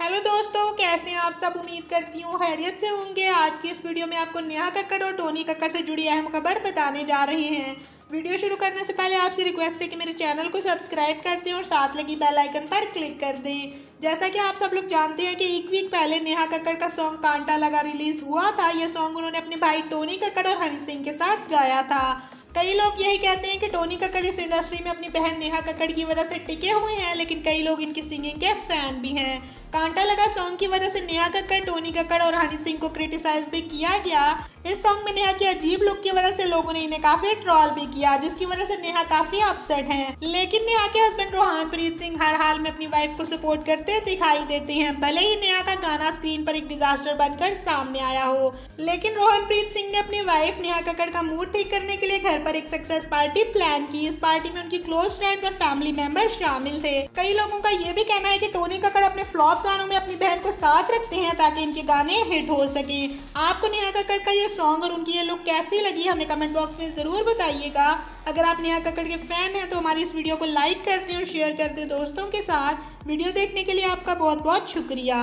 hello दोस्तों कैसे हैं आप सब उम्मीद करती हूँ खैरियत से होंगे आज की इस वीडियो में आपको नेहा कक्कड़ और टोनी कक्कड़ से जुड़ी अहम खबर बताने जा रहे हैं वीडियो शुरू करने से पहले आपसे रिक्वेस्ट है कि मेरे चैनल को सब्सक्राइब कर दें और साथ लगी बेल आइकन पर क्लिक कर दें जैसा कि आप सब लोग जानते हैं कि एक वीक पहले नेहा कक्कड़ का सॉन्ग कांटा लगा रिलीज़ हुआ था यह सॉन्ग उन्होंने अपने भाई टोनी कक्कड़ और हनी सिंह के साथ गाया था कई लोग यही कहते हैं कि टोनी कक्कड़ इस इंडस्ट्री में अपनी बहन नेहा कक्कड़ की वजह से टिके हुए हैं लेकिन कई लोग इनकी सिंगिंग के फैन भी हैं कांटा लगा सॉन्ग की वजह से नेहा कक्कर टोनी कक्कर और हनी सिंह को क्रिटिसाइज भी किया गया इस सॉन्ग में नेहा की अजीब लुक की वजह से लोगों ने इन्हें काफी ट्रॉल भी किया जिसकी वजह से नेहा काफी अपसेट हैं लेकिन नेहा के हस्बैंड प्रीत सिंह हर हाल में अपनी वाइफ को सपोर्ट करते दिखाई देते हैं भले ही नेहा का गाना स्क्रीन पर एक डिजास्टर बनकर सामने आया हो लेकिन रोहनप्रीत सिंह ने अपनी वाइफ नेहा कक्कड़ का मूड ठीक करने के लिए घर पर एक सक्सेस पार्टी प्लान की इस पार्टी में उनकी क्लोज फ्रेंड्स और फैमिली मेंबर शामिल थे कई लोगों का ये भी कहना है की टोनी कक्कड़ अपने फ्लॉप गानों में अपनी बहन को साथ रखते हैं ताकि इनके गाने हिट हो सकें आपको नेहा कक्कड़ का ये सॉन्ग और उनकी ये लुक कैसी लगी हमें कमेंट बॉक्स में ज़रूर बताइएगा अगर आप नेहा कक्कड़ के फ़ैन हैं तो हमारी इस वीडियो को लाइक कर दें और शेयर कर दें दोस्तों के साथ वीडियो देखने के लिए आपका बहुत बहुत शुक्रिया